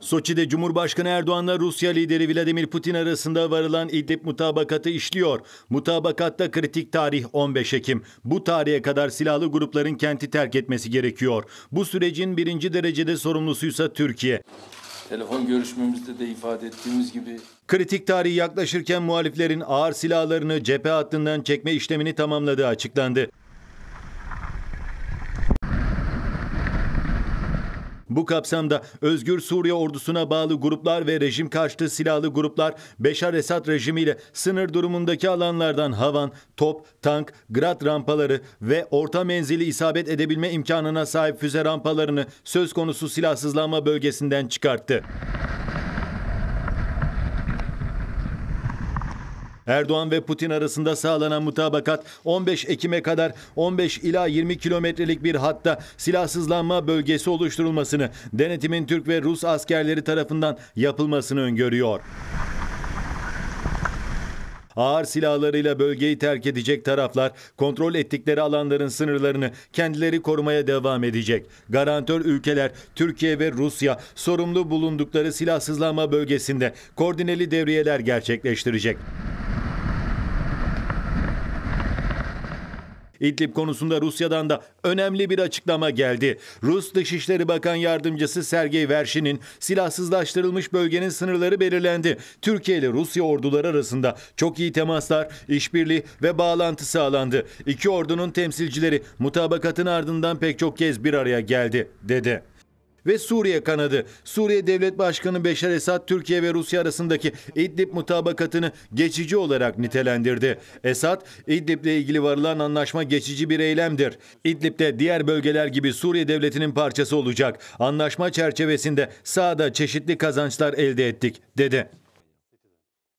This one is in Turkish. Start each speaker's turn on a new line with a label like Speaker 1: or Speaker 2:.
Speaker 1: Soçi'de Cumhurbaşkanı Erdoğan'la Rusya lideri Vladimir Putin arasında varılan İdlib mutabakatı işliyor. Mutabakatta kritik tarih 15 Ekim. Bu tarihe kadar silahlı grupların kenti terk etmesi gerekiyor. Bu sürecin birinci derecede sorumlusuysa Türkiye. Telefon görüşmemizde de ifade ettiğimiz gibi Kritik tarih yaklaşırken muhaliflerin ağır silahlarını cephe hattından çekme işlemini tamamladığı açıklandı. Bu kapsamda Özgür Suriye ordusuna bağlı gruplar ve rejim karşıtı silahlı gruplar Beşar Esad rejimiyle sınır durumundaki alanlardan havan, top, tank, grad rampaları ve orta menzili isabet edebilme imkanına sahip füze rampalarını söz konusu silahsızlanma bölgesinden çıkarttı. Erdoğan ve Putin arasında sağlanan mutabakat 15 Ekim'e kadar 15 ila 20 kilometrelik bir hatta silahsızlanma bölgesi oluşturulmasını, denetimin Türk ve Rus askerleri tarafından yapılmasını öngörüyor. Ağır silahlarıyla bölgeyi terk edecek taraflar kontrol ettikleri alanların sınırlarını kendileri korumaya devam edecek. Garantör ülkeler Türkiye ve Rusya sorumlu bulundukları silahsızlanma bölgesinde koordineli devriyeler gerçekleştirecek. İdlib konusunda Rusya'dan da önemli bir açıklama geldi. Rus Dışişleri Bakan Yardımcısı Sergey Vershin'in silahsızlaştırılmış bölgenin sınırları belirlendi. Türkiye ile Rusya orduları arasında çok iyi temaslar, işbirliği ve bağlantı sağlandı. İki ordunun temsilcileri mutabakatın ardından pek çok kez bir araya geldi dedi ve Suriye kanadı. Suriye Devlet Başkanı Beşar Esad Türkiye ve Rusya arasındaki İdlib mutabakatını geçici olarak nitelendirdi. Esad, İdlib'le ilgili varılan anlaşma geçici bir eylemdir. İdlib'de diğer bölgeler gibi Suriye devletinin parçası olacak. Anlaşma çerçevesinde sahada çeşitli kazançlar elde ettik dedi.